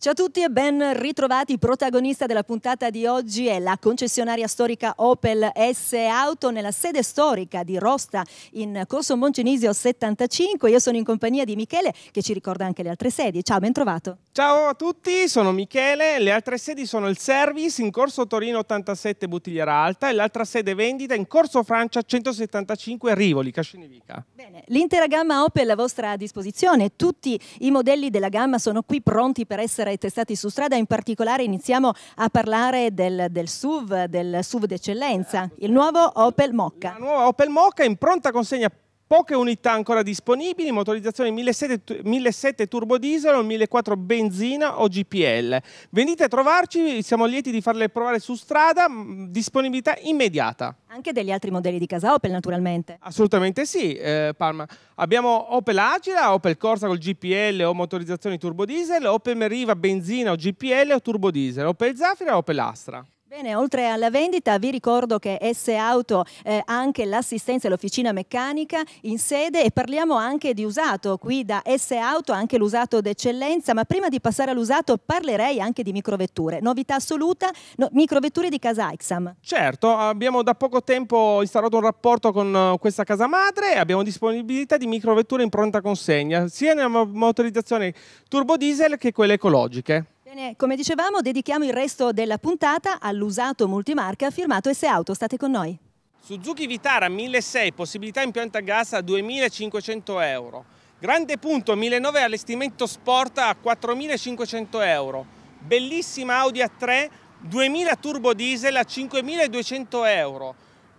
Ciao a tutti e ben ritrovati. Protagonista della puntata di oggi è la concessionaria storica Opel S Auto nella sede storica di Rosta in Corso Moncenisio 75. Io sono in compagnia di Michele che ci ricorda anche le altre sedi. Ciao, ben trovato. Ciao a tutti, sono Michele. Le altre sedi sono il Service in Corso Torino 87 Buttigliera Alta e l'altra sede vendita in Corso Francia 175 Rivoli, Cascinivica. Bene, l'intera gamma Opel è a vostra disposizione. Tutti i modelli della gamma sono qui pronti per essere tra testati su strada, in particolare iniziamo a parlare del, del SUV, del SUV d'eccellenza, il nuovo Opel Mocca. La nuova Opel Mocca in pronta consegna Poche unità ancora disponibili, motorizzazione 1.700, 1.700 turbo diesel, 1.400 benzina o GPL. Venite a trovarci, siamo lieti di farle provare su strada, disponibilità immediata. Anche degli altri modelli di casa Opel naturalmente. Assolutamente sì, eh, Palma. Abbiamo Opel Agila, Opel Corsa col GPL o motorizzazione turbo diesel, Opel Meriva benzina o GPL o turbo diesel, Opel Zafira o Opel Astra. Bene, oltre alla vendita vi ricordo che S Auto eh, ha anche l'assistenza e l'officina meccanica in sede e parliamo anche di usato. Qui da S Auto anche l'usato d'eccellenza, ma prima di passare all'usato parlerei anche di microvetture. Novità assoluta, no, microvetture di casa Ixam. Certo, abbiamo da poco tempo installato un rapporto con eh, questa casa madre e abbiamo disponibilità di microvetture in pronta consegna, sia nella motorizzazione turbo diesel che quelle ecologiche. Bene, come dicevamo, dedichiamo il resto della puntata all'usato multimarca firmato S Auto. State con noi. Suzuki Vitara 1600, possibilità a gas a 2500 euro. Grande punto 1900 allestimento sport a 4500 euro. Bellissima Audi A3 2000 turbo diesel a 5200 euro.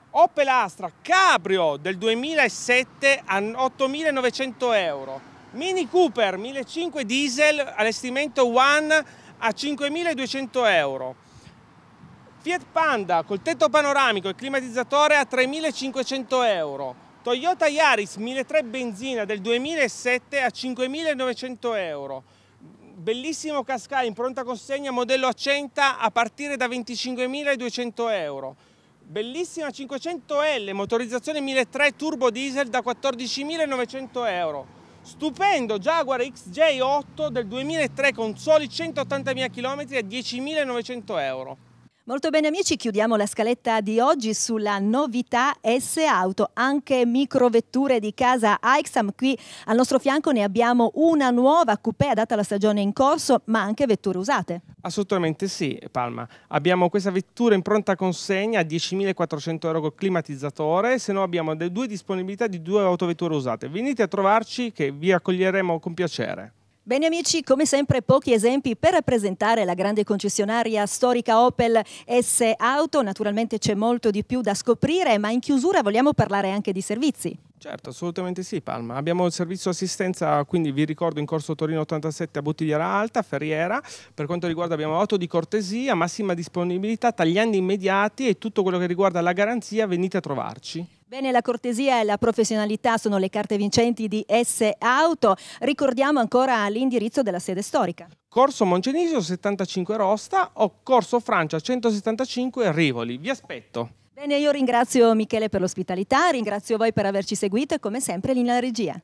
Opel Astra Cabrio del 2007 a 8900 euro. Mini Cooper 1500 diesel allestimento One a 5.200 euro. Fiat Panda col tetto panoramico e climatizzatore a 3.500 euro. Toyota Yaris 1.300 benzina del 2007 a 5.900 euro. Bellissimo cascai in pronta consegna modello Accenta a partire da 25.200 euro. Bellissima 500L motorizzazione 1.300 turbo diesel da 14.900 euro Stupendo Jaguar XJ8 del 2003 con soli 180.000 km a 10.900 euro. Molto bene amici, chiudiamo la scaletta di oggi sulla novità S Auto, anche microvetture di casa Aixam. Qui al nostro fianco ne abbiamo una nuova coupé adatta alla stagione in corso, ma anche vetture usate. Assolutamente sì, Palma. Abbiamo questa vettura in pronta consegna a 10.400 euro col climatizzatore, se no abbiamo due disponibilità di due autovetture usate. Venite a trovarci che vi accoglieremo con piacere. Bene amici, come sempre pochi esempi per rappresentare la grande concessionaria storica Opel S Auto, naturalmente c'è molto di più da scoprire, ma in chiusura vogliamo parlare anche di servizi. Certo, assolutamente sì Palma. Abbiamo il servizio assistenza, quindi vi ricordo in corso Torino 87 a Bottigliera Alta, Ferriera. Per quanto riguarda abbiamo auto di cortesia, massima disponibilità, tagliandi immediati e tutto quello che riguarda la garanzia venite a trovarci. Bene, la cortesia e la professionalità sono le carte vincenti di S Auto. Ricordiamo ancora l'indirizzo della sede storica. Corso Moncenisio 75 Rosta o Corso Francia 175 Rivoli. Vi aspetto. Bene, io ringrazio Michele per l'ospitalità, ringrazio voi per averci seguito e come sempre linea regia.